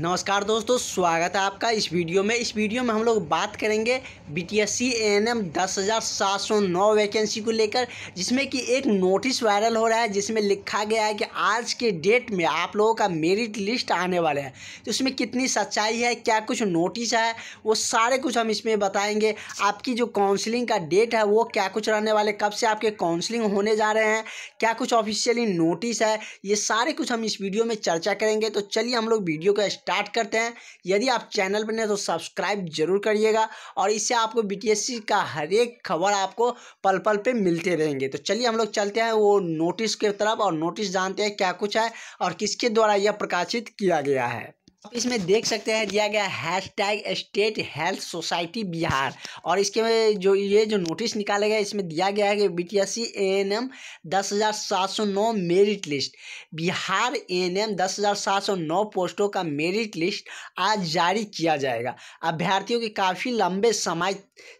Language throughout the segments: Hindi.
नमस्कार दोस्तों स्वागत है आपका इस वीडियो में इस वीडियो में हम लोग बात करेंगे B T S C N M दस हज़ार सात सौ नौ वैकेंसी को लेकर जिसमें कि एक नोटिस वायरल हो रहा है जिसमें लिखा गया है कि आज के डेट में आप लोगों का मेरिट लिस्ट आने वाले हैं तो इसमें कितनी सच्चाई है क्या कुछ नोटिस है वो सारे कुछ हम इसमें बताएँगे आपकी जो काउंसलिंग का डेट है वो क्या कुछ रहने वाले कब से आपके काउंसलिंग होने जा रहे हैं क्या कुछ ऑफिशियली नोटिस है ये सारे कुछ हम इस वीडियो में चर्चा करेंगे तो चलिए हम लोग वीडियो का स्टार्ट करते हैं यदि आप चैनल पर नहीं तो सब्सक्राइब जरूर करिएगा और इससे आपको बीटीएससी का हर एक खबर आपको पल पल पे मिलते रहेंगे तो चलिए हम लोग चलते हैं वो नोटिस की तरफ और नोटिस जानते हैं क्या कुछ है और किसके द्वारा यह प्रकाशित किया गया है आप तो इसमें देख सकते हैं दिया गया hashtag state health society Bihar और इसके जो ये जो नोटिस निकाला गया इसमें दिया गया है कि B T S C A N M दस हज़ार सात सौ नौ merit list Bihar A N M दस हज़ार सात सौ नौ पोस्टों का मेरिट लिस्ट आज जारी किया जाएगा अभ्यर्थियों के काफ़ी लंबे समय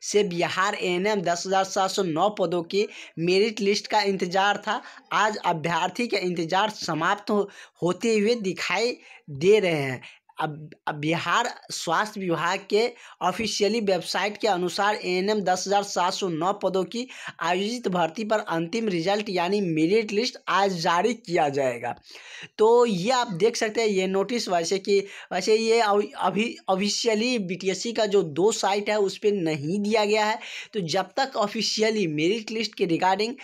से बिहार ए एन एम दस हज़ार सात सौ नौ पदों की मेरिट लिस्ट का इंतजार था आज अभ्यर्थी का इंतजार समाप्त हो, होते हुए दिखाई did it अब बिहार स्वास्थ्य विभाग के ऑफिशियली वेबसाइट के अनुसार एन एम दस हज़ार सात सौ नौ पदों की आयोजित भर्ती पर अंतिम रिजल्ट यानी मेरिट लिस्ट आज जारी किया जाएगा तो ये आप देख सकते हैं ये नोटिस वैसे कि वैसे ये अभी ऑफिशियली बी का जो दो साइट है उस पर नहीं दिया गया है तो जब तक ऑफिशियली मेरिट लिस्ट के रिगार्डिंग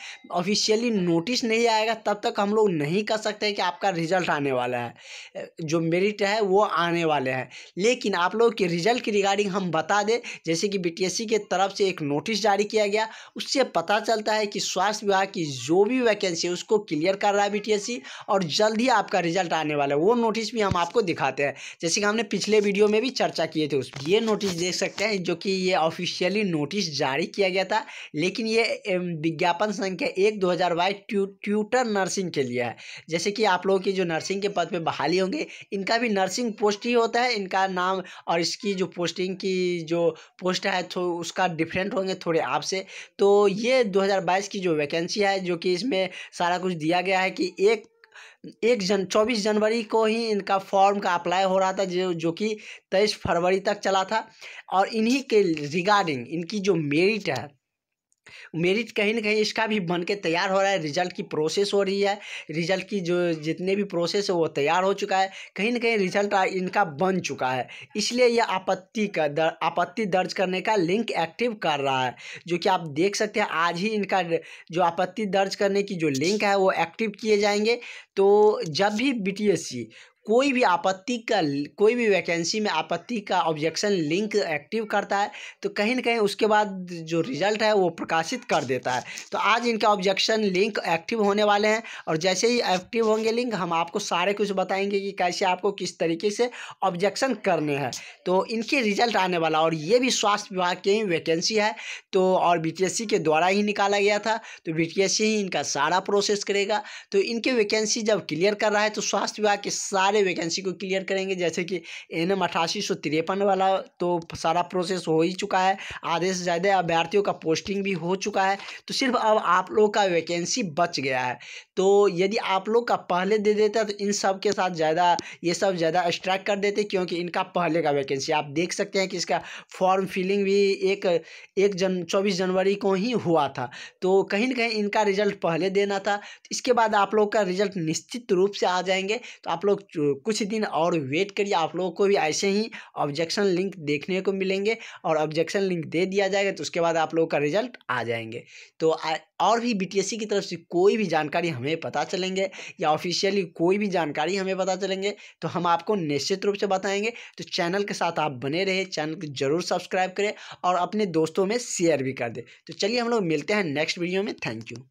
ऑफिशियली नोटिस नहीं आएगा तब तक हम लोग नहीं कर सकते कि आपका रिजल्ट आने वाला है जो मेरिट है वो आ आने वाले हैं लेकिन आप लोगों के रिजल्ट की रिगार्डिंग हम बता दें जैसे कि बीटीएससी के तरफ से एक नोटिस जारी किया गया उससे पता चलता है कि स्वास्थ्य विभाग की जो भी वैकेंसी है उसको क्लियर कर रहा है बीटीएससी और जल्द ही आपका रिजल्ट आने वाला है वो नोटिस भी हम आपको दिखाते हैं जैसे कि हमने पिछले वीडियो में भी चर्चा किए थे उस ये नोटिस देख सकते हैं जो कि ये ऑफिशियली नोटिस जारी किया गया था लेकिन ये विज्ञापन संख्या एक दो हजार ट्यूटर नर्सिंग के लिए है जैसे कि आप लोगों की जो नर्सिंग के पद पर बहाली होंगे इनका भी नर्सिंग पोस्ट पोस्ट ही होता है इनका नाम और इसकी जो पोस्टिंग की जो पोस्ट है तो उसका डिफरेंट होंगे थोड़े आपसे तो ये 2022 की जो वैकेंसी है जो कि इसमें सारा कुछ दिया गया है कि एक एक जन चौबीस जनवरी को ही इनका फॉर्म का अप्लाई हो रहा था जो जो कि तेईस फरवरी तक चला था और इन्हीं के रिगार्डिंग इनकी जो मेरिट है मेरिट कहीं ना कहीं इसका भी बन के तैयार हो रहा है रिजल्ट की प्रोसेस हो रही है रिजल्ट की जो जितने भी प्रोसेस है वो तैयार हो चुका है कहीं ना कहीं रिजल्ट इनका बन चुका है इसलिए यह आपत्ति का दर, आपत्ति दर्ज करने का लिंक एक्टिव कर रहा है जो कि आप देख सकते हैं आज ही इनका जो आपत्ति दर्ज करने की जो लिंक है वो एक्टिव किए जाएंगे तो जब भी बी कोई भी आपत्ति का कोई भी वैकेंसी में आपत्ति का ऑब्जेक्शन लिंक एक्टिव करता है तो कहीं ना कहीं उसके बाद जो रिजल्ट है वो प्रकाशित कर देता है तो आज इनका ऑब्जेक्शन लिंक एक्टिव होने वाले हैं और जैसे ही एक्टिव होंगे लिंक हम आपको सारे कुछ बताएंगे कि कैसे आपको किस तरीके से ऑब्जेक्शन करने हैं तो इनके रिजल्ट आने वाला और ये भी स्वास्थ्य विभाग की ही वैकेंसी है तो और बी के द्वारा ही निकाला गया था तो बी ही इनका सारा प्रोसेस करेगा तो इनके वैकेंसी जब क्लियर कर रहा है तो स्वास्थ्य विभाग के सारे सारे वैकेंसी को क्लियर करेंगे जैसे कि एन एम अठासी सौ तिरपन वाला तो सारा प्रोसेस हो ही चुका है आधे से ज़्यादा अभ्यर्थियों का पोस्टिंग भी हो चुका है तो सिर्फ अब आप लोग का वैकेंसी बच गया है तो यदि आप लोग का पहले दे देता तो इन सब के साथ ज़्यादा ये सब ज़्यादा स्ट्राइक कर देते क्योंकि इनका पहले का वैकेंसी आप देख सकते हैं कि इसका फॉर्म फिलिंग भी एक एक जन चौबीस जनवरी को ही हुआ था तो कहीं ना कहीं इनका रिजल्ट पहले देना था तो इसके बाद आप लोग का रिजल्ट निश्चित रूप से आ जाएंगे तो आप लोग कुछ दिन और वेट करिए आप लोगों को भी ऐसे ही ऑब्जेक्शन लिंक देखने को मिलेंगे और ऑब्जेक्शन लिंक दे दिया जाएगा तो उसके बाद आप लोगों का रिजल्ट आ जाएंगे तो आ, और भी बीटीएससी की तरफ से कोई भी जानकारी हमें पता चलेंगे या ऑफिशियली कोई भी जानकारी हमें पता चलेंगे तो हम आपको निश्चित रूप से बताएंगे तो चैनल के साथ आप बने रहे चैनल को जरूर सब्सक्राइब करें और अपने दोस्तों में शेयर भी कर दें तो चलिए हम लोग मिलते हैं नेक्स्ट वीडियो में थैंक यू